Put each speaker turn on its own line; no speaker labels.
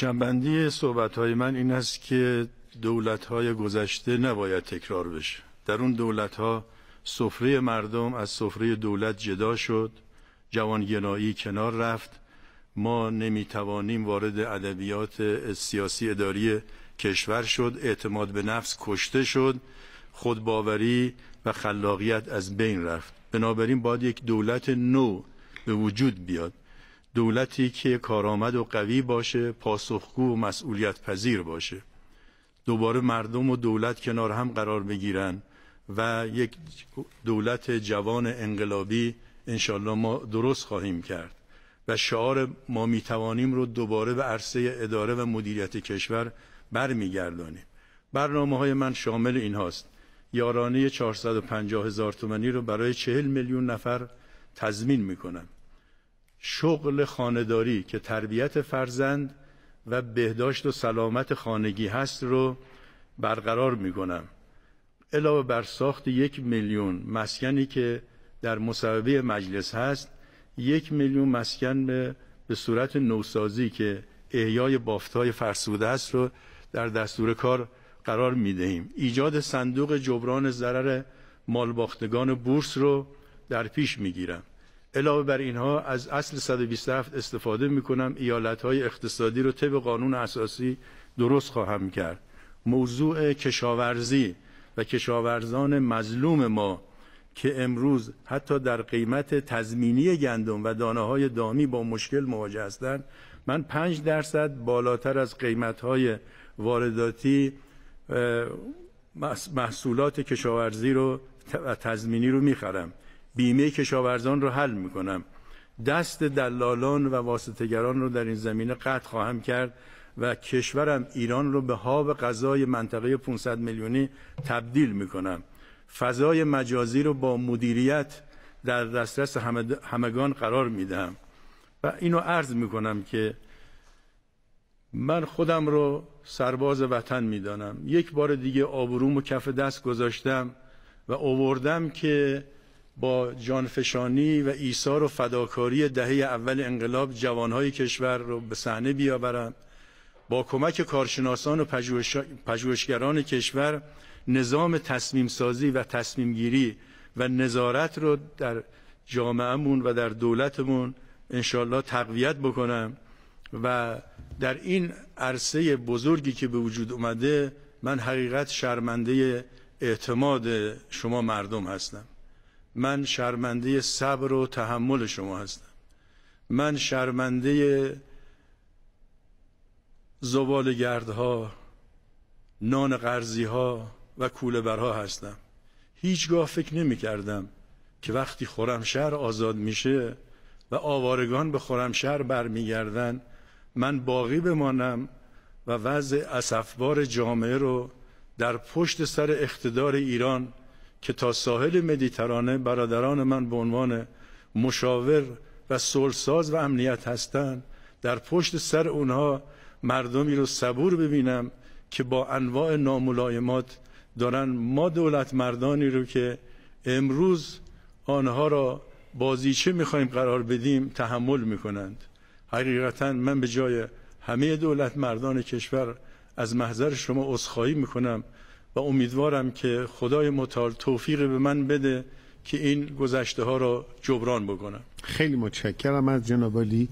جنبندی صحبت های من این است که دولت های گذشته نباید تکرار بشه در اون دولت ها سفره مردم از سفره دولت جدا شد گنایی کنار رفت ما نمیتوانیم وارد ادبیات سیاسی اداری کشور شد اعتماد به نفس کشته شد خودباوری و خلاقیت از بین رفت بنابراین باید یک دولت نو به وجود بیاد دولتی که کارآمد و قوی باشه پاسخگو و مسئولیت پذیر باشه دوباره مردم و دولت کنار هم قرار بگیرن و یک دولت جوان انقلابی انشالله ما درست خواهیم کرد و شعار ما میتوانیم رو دوباره به عرصه اداره و مدیریت کشور برمیگردانیم برنامه های من شامل این هاست یارانه 450 هزار تومنی رو برای 40 میلیون نفر تضمین میکنم شغل خانداری که تربیت فرزند و بهداشت و سلامت خانگی هست رو برقرار کنم علاوه بر ساخت یک میلیون مسکنی که در مصوبه مجلس هست یک میلیون مسکن به, صورت نوسازی که احیای بافتهای فرسوده است رو در دستور کار قرار دهیم ایجاد صندوق جبران ضرر مالباختگان بورس رو در پیش گیرم علاوه بر اینها از اصل 127 استفاده میکنم ایالت های اقتصادی رو طبق قانون اساسی درست خواهم کرد موضوع کشاورزی و کشاورزان مظلوم ما که امروز حتی در قیمت تضمینی گندم و دانه های دامی با مشکل مواجه هستند من پنج درصد بالاتر از قیمت های وارداتی محصولات کشاورزی رو و تضمینی رو میخرم بیمه کشاورزان رو حل میکنم دست دلالان و واسطگران رو در این زمینه قطع خواهم کرد و کشورم ایران رو به هاب غذای منطقه 500 میلیونی تبدیل میکنم فضای مجازی رو با مدیریت در دسترس همگان قرار میدهم و اینو عرض میکنم که من خودم رو سرباز وطن میدانم یک بار دیگه آبروم و کف دست گذاشتم و اووردم که با جانفشانی و ایثار و فداکاری دهه اول انقلاب جوانهای کشور رو به صحنه بیاورم با کمک کارشناسان و پژوهشگران کشور نظام تصمیم سازی و تصمیم گیری و نظارت رو در جامعهمون و در دولتمون انشالله تقویت بکنم و در این عرصه بزرگی که به وجود اومده من حقیقت شرمنده اعتماد شما مردم هستم من شرمنده صبر و تحمل شما هستم من شرمنده زبال گردها نان قرضی ها و کوله برها هستم هیچگاه فکر نمی کردم که وقتی خرمشهر آزاد میشه و آوارگان به خرمشهر برمیگردن من باقی بمانم و وضع اسفبار جامعه رو در پشت سر اقتدار ایران که تا ساحل مدیترانه برادران من به عنوان مشاور و سلساز و امنیت هستند در پشت سر اونها مردمی رو صبور ببینم که با انواع ناملایمات دارن ما دولت مردانی رو که امروز آنها را بازیچه میخوایم قرار بدیم تحمل میکنند حقیقتا من به جای همه دولت مردان کشور از محضر شما عذرخواهی میکنم و امیدوارم که خدای متعال توفیق به من بده که این گذشته ها را جبران بکنم خیلی متشکرم از جناب